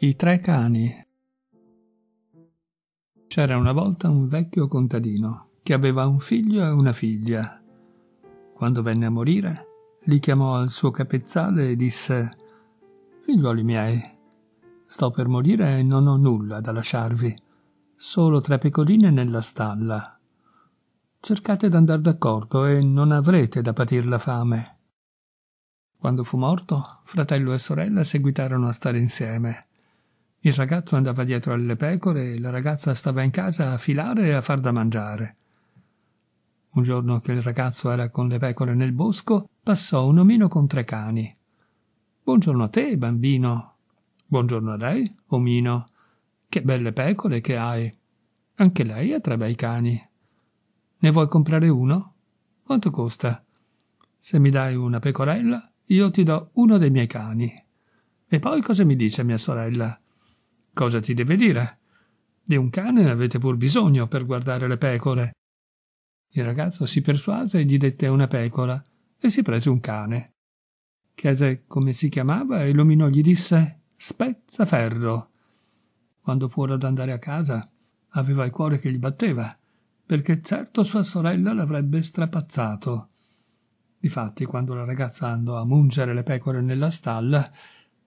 I tre cani. C'era una volta un vecchio contadino che aveva un figlio e una figlia. Quando venne a morire, li chiamò al suo capezzale e disse: Figliuoli miei, sto per morire e non ho nulla da lasciarvi, solo tre pecorine nella stalla. Cercate d'andar d'accordo e non avrete da patir la fame. Quando fu morto, fratello e sorella seguitarono a stare insieme il ragazzo andava dietro alle pecore e la ragazza stava in casa a filare e a far da mangiare. Un giorno che il ragazzo era con le pecore nel bosco, passò un omino con tre cani. Buongiorno a te, bambino. Buongiorno a lei, omino. Che belle pecore che hai. Anche lei ha tre bei cani. Ne vuoi comprare uno? Quanto costa? Se mi dai una pecorella, io ti do uno dei miei cani. E poi cosa mi dice mia sorella? Cosa ti deve dire? Di un cane avete pur bisogno per guardare le pecore. Il ragazzo si persuase e gli dette una pecora e si prese un cane. Chiese come si chiamava e l'omino gli disse Spezzaferro. Quando fu ad andare a casa aveva il cuore che gli batteva, perché certo sua sorella l'avrebbe strapazzato. Difatti, quando la ragazza andò a mungere le pecore nella stalla,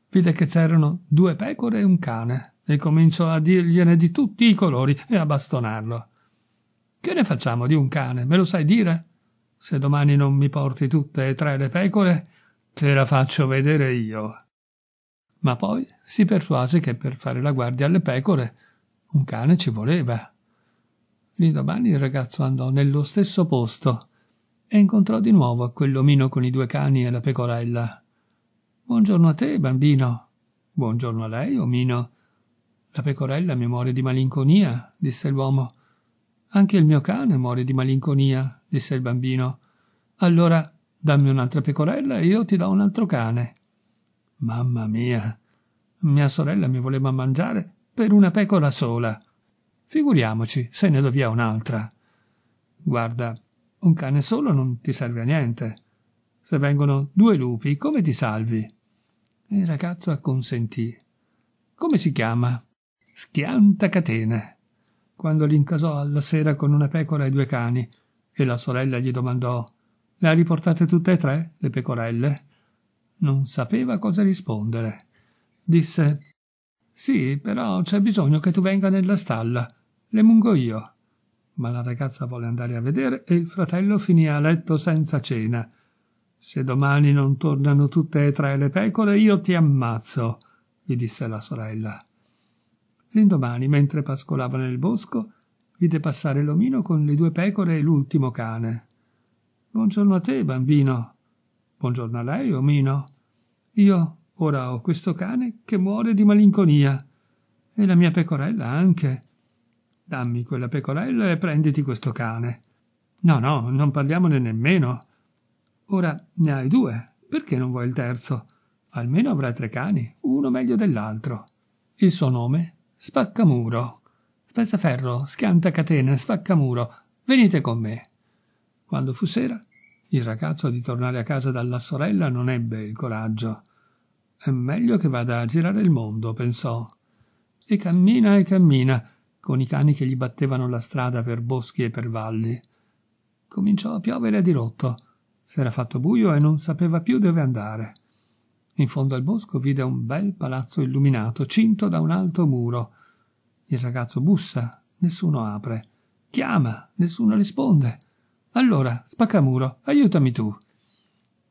vide che c'erano due pecore e un cane e cominciò a dirgliene di tutti i colori e a bastonarlo. Che ne facciamo di un cane? Me lo sai dire? Se domani non mi porti tutte e tre le pecore, te la faccio vedere io. Ma poi si persuase che per fare la guardia alle pecore un cane ci voleva. L'indomani il ragazzo andò nello stesso posto e incontrò di nuovo quell'omino con i due cani e la pecorella. Buongiorno a te, bambino. Buongiorno a lei, omino. La pecorella mi muore di malinconia, disse l'uomo. Anche il mio cane muore di malinconia, disse il bambino. Allora dammi un'altra pecorella e io ti do un altro cane. Mamma mia, mia sorella mi voleva mangiare per una pecora sola. Figuriamoci se ne do via un'altra. Guarda, un cane solo non ti serve a niente. Se vengono due lupi, come ti salvi? Il ragazzo acconsentì. Come si chiama? Schianta catene. Quando l'incasò alla sera con una pecora e due cani, e la sorella gli domandò Le ha riportate tutte e tre, le pecorelle? Non sapeva cosa rispondere. Disse Sì, però c'è bisogno che tu venga nella stalla. Le mungo io. Ma la ragazza volle andare a vedere e il fratello finì a letto senza cena. Se domani non tornano tutte e tre le pecore, io ti ammazzo, gli disse la sorella. L'indomani, mentre pascolava nel bosco, vide passare l'omino con le due pecore e l'ultimo cane. Buongiorno a te, bambino. Buongiorno a lei, omino. Io ora ho questo cane che muore di malinconia. E la mia pecorella anche. Dammi quella pecorella e prenditi questo cane. No, no, non parliamone nemmeno. Ora ne hai due, perché non vuoi il terzo? Almeno avrai tre cani, uno meglio dell'altro. Il suo nome Spaccamuro. Spezzaferro, schianta catena, spaccamuro. Venite con me. Quando fu sera, il ragazzo di tornare a casa dalla sorella non ebbe il coraggio. È meglio che vada a girare il mondo, pensò. E cammina e cammina, con i cani che gli battevano la strada per boschi e per valli. Cominciò a piovere a dirotto. S'era fatto buio e non sapeva più dove andare. In fondo al bosco vide un bel palazzo illuminato, cinto da un alto muro. Il ragazzo bussa, nessuno apre. Chiama, nessuno risponde. Allora, spaccamuro, aiutami tu.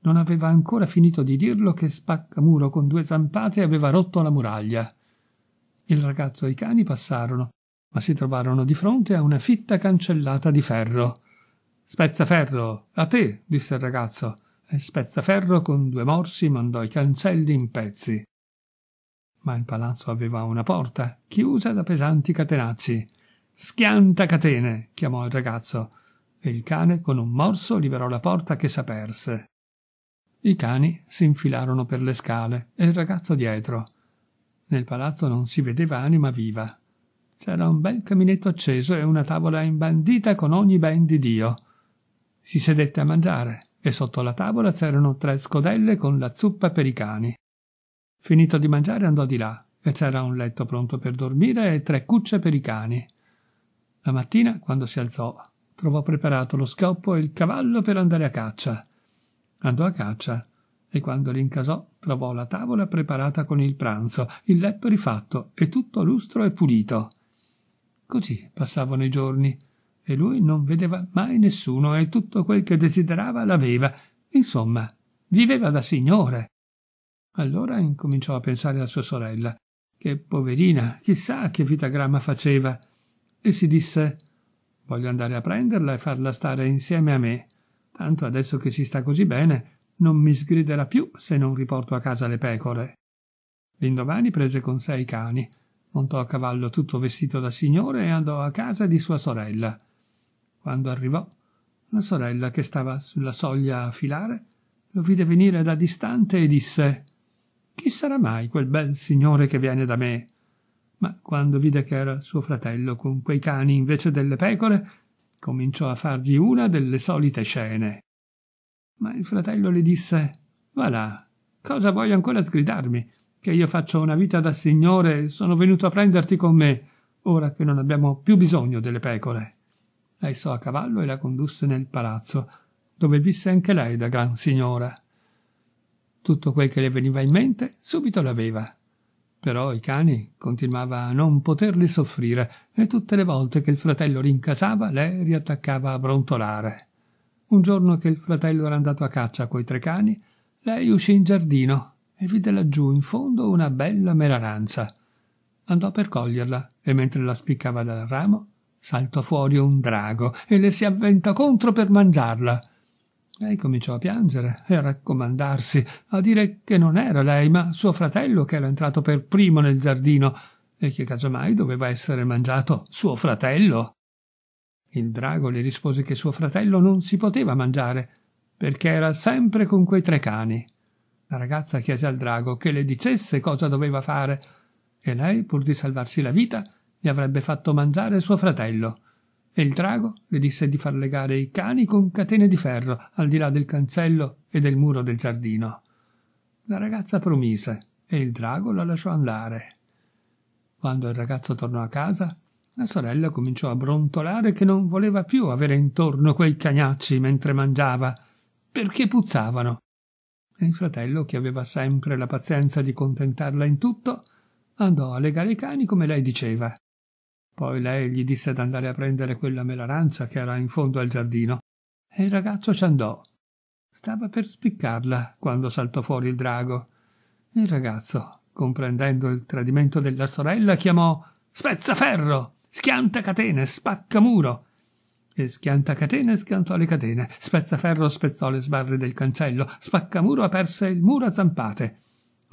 Non aveva ancora finito di dirlo che spaccamuro con due zampate aveva rotto la muraglia. Il ragazzo e i cani passarono, ma si trovarono di fronte a una fitta cancellata di ferro. Spezzaferro, a te, disse il ragazzo e Spezzaferro con due morsi mandò i cancelli in pezzi. Ma il palazzo aveva una porta chiusa da pesanti catenacci. Schianta catene! chiamò il ragazzo, e il cane con un morso liberò la porta che s'aperse. I cani si infilarono per le scale e il ragazzo dietro. Nel palazzo non si vedeva anima viva. C'era un bel caminetto acceso e una tavola imbandita con ogni ben di Dio. Si sedette a mangiare e sotto la tavola c'erano tre scodelle con la zuppa per i cani. Finito di mangiare andò di là e c'era un letto pronto per dormire e tre cucce per i cani. La mattina, quando si alzò, trovò preparato lo schioppo e il cavallo per andare a caccia. Andò a caccia e quando l'incasò trovò la tavola preparata con il pranzo, il letto rifatto e tutto lustro e pulito. Così passavano i giorni e lui non vedeva mai nessuno e tutto quel che desiderava l'aveva. Insomma, viveva da signore. Allora incominciò a pensare a sua sorella, che poverina, chissà che vitagrama faceva, e si disse voglio andare a prenderla e farla stare insieme a me. Tanto adesso che si sta così bene, non mi sgriderà più se non riporto a casa le pecore. L'indomani prese con sé i cani, montò a cavallo tutto vestito da signore e andò a casa di sua sorella. Quando arrivò, la sorella che stava sulla soglia a filare lo vide venire da distante e disse Chi sarà mai quel bel signore che viene da me? Ma quando vide che era suo fratello con quei cani invece delle pecore, cominciò a fargli una delle solite scene. Ma il fratello le disse Va là, cosa vuoi ancora sgridarmi? Che io faccio una vita da signore e sono venuto a prenderti con me, ora che non abbiamo più bisogno delle pecore la issò a cavallo e la condusse nel palazzo, dove visse anche lei da gran signora. Tutto quel che le veniva in mente subito l'aveva. Però i cani continuava a non poterli soffrire e tutte le volte che il fratello rincasava lei riattaccava a brontolare. Un giorno che il fratello era andato a caccia coi tre cani, lei uscì in giardino e vide laggiù in fondo una bella melaranza. Andò per coglierla e mentre la spiccava dal ramo saltò fuori un drago e le si avventò contro per mangiarla. Lei cominciò a piangere e a raccomandarsi, a dire che non era lei, ma suo fratello che era entrato per primo nel giardino e che casomai doveva essere mangiato suo fratello. Il drago le rispose che suo fratello non si poteva mangiare, perché era sempre con quei tre cani. La ragazza chiese al drago che le dicesse cosa doveva fare, e lei, pur di salvarsi la vita, gli avrebbe fatto mangiare suo fratello. E il drago le disse di far legare i cani con catene di ferro al di là del cancello e del muro del giardino. La ragazza promise e il drago la lasciò andare. Quando il ragazzo tornò a casa, la sorella cominciò a brontolare che non voleva più avere intorno quei cagnacci mentre mangiava, perché puzzavano. E il fratello, che aveva sempre la pazienza di contentarla in tutto, andò a legare i cani come lei diceva poi lei gli disse d'andare a prendere quella melarancia che era in fondo al giardino, e il ragazzo ci andò. Stava per spiccarla quando saltò fuori il drago. Il ragazzo, comprendendo il tradimento della sorella, chiamò Spezzaferro! Schianta catene! Spacca muro! E schianta catene schiantò le catene, spezzaferro spezzò le sbarre del cancello, spaccamuro aperse il muro a zampate.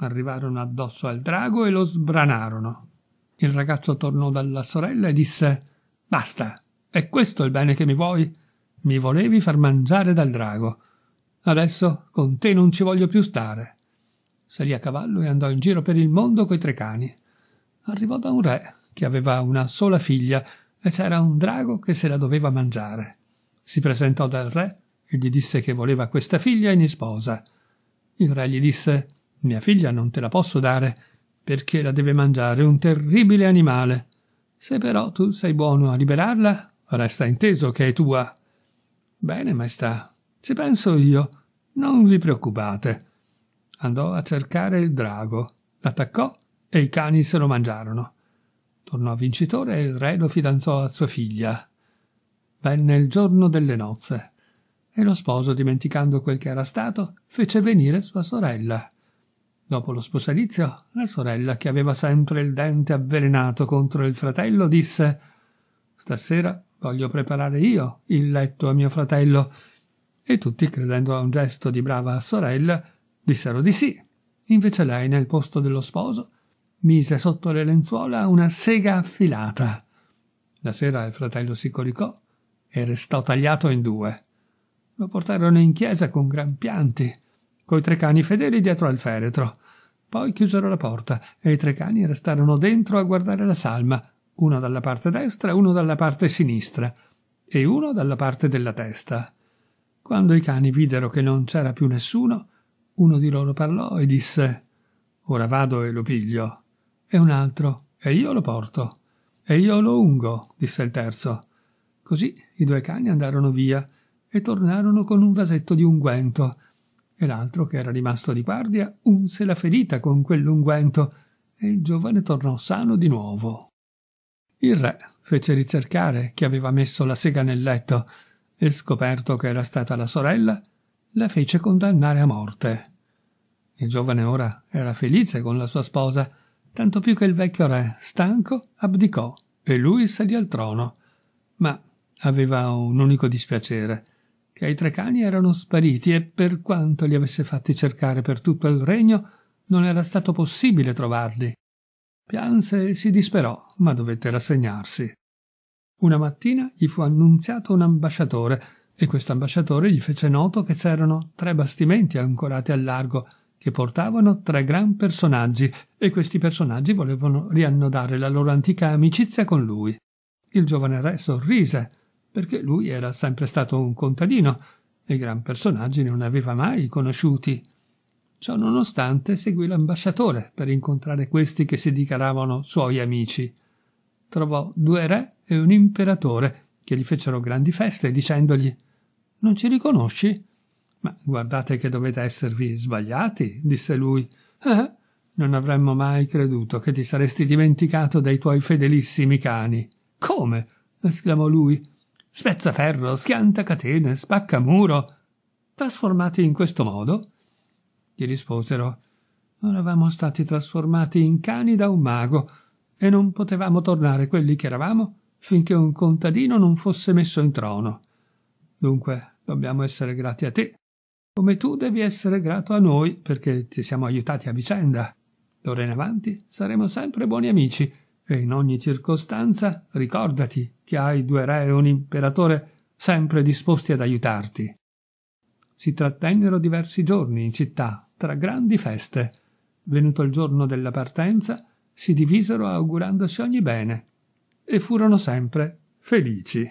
Arrivarono addosso al drago e lo sbranarono. Il ragazzo tornò dalla sorella e disse Basta, è questo il bene che mi vuoi? Mi volevi far mangiare dal drago. Adesso con te non ci voglio più stare. Salì a cavallo e andò in giro per il mondo coi tre cani. Arrivò da un re che aveva una sola figlia e c'era un drago che se la doveva mangiare. Si presentò dal re e gli disse che voleva questa figlia in sposa. Il re gli disse Mia figlia non te la posso dare, perché la deve mangiare un terribile animale. Se però tu sei buono a liberarla, resta inteso che è tua. Bene, maestà, ci penso io. Non vi preoccupate. Andò a cercare il drago, l'attaccò e i cani se lo mangiarono. Tornò vincitore e il re lo fidanzò a sua figlia. Venne il giorno delle nozze e lo sposo, dimenticando quel che era stato, fece venire sua sorella. Dopo lo sposalizio, la sorella, che aveva sempre il dente avvelenato contro il fratello, disse Stasera voglio preparare io il letto a mio fratello. E tutti, credendo a un gesto di brava sorella, dissero di sì. Invece lei, nel posto dello sposo, mise sotto le lenzuola una sega affilata. La sera il fratello si coricò e restò tagliato in due. Lo portarono in chiesa con gran pianti coi tre cani fedeli dietro al feretro. Poi chiusero la porta e i tre cani restarono dentro a guardare la salma, uno dalla parte destra, uno dalla parte sinistra e uno dalla parte della testa. Quando i cani videro che non c'era più nessuno, uno di loro parlò e disse Ora vado e lo piglio. E un altro E io lo porto. E io lo ungo, disse il terzo. Così i due cani andarono via e tornarono con un vasetto di unguento e l'altro, che era rimasto di guardia, unse la ferita con quell'unguento e il giovane tornò sano di nuovo. Il re fece ricercare chi aveva messo la sega nel letto e, scoperto che era stata la sorella, la fece condannare a morte. Il giovane ora era felice con la sua sposa, tanto più che il vecchio re, stanco, abdicò e lui salì al trono. Ma aveva un unico dispiacere – che i tre cani erano spariti e per quanto li avesse fatti cercare per tutto il regno non era stato possibile trovarli. Pianse e si disperò, ma dovette rassegnarsi. Una mattina gli fu annunziato un ambasciatore e questo ambasciatore gli fece noto che c'erano tre bastimenti ancorati al largo che portavano tre gran personaggi e questi personaggi volevano riannodare la loro antica amicizia con lui. Il giovane re sorrise perché lui era sempre stato un contadino e gran personaggi non aveva mai conosciuti. Ciò nonostante seguì l'ambasciatore per incontrare questi che si dichiaravano suoi amici. Trovò due re e un imperatore che gli fecero grandi feste dicendogli Non ci riconosci? Ma guardate che dovete esservi sbagliati, disse lui. Eh, non avremmo mai creduto che ti saresti dimenticato dei tuoi fedelissimi cani. Come? esclamò lui spezza ferro, schianta catene, spacca muro. Trasformati in questo modo? Gli risposero: Eravamo stati trasformati in cani da un mago e non potevamo tornare quelli che eravamo finché un contadino non fosse messo in trono. Dunque, dobbiamo essere grati a te, come tu devi essere grato a noi perché ti siamo aiutati a vicenda. D'ora in avanti saremo sempre buoni amici e in ogni circostanza ricordati che hai due re e un imperatore sempre disposti ad aiutarti. Si trattennero diversi giorni in città, tra grandi feste. Venuto il giorno della partenza, si divisero augurandosi ogni bene e furono sempre felici.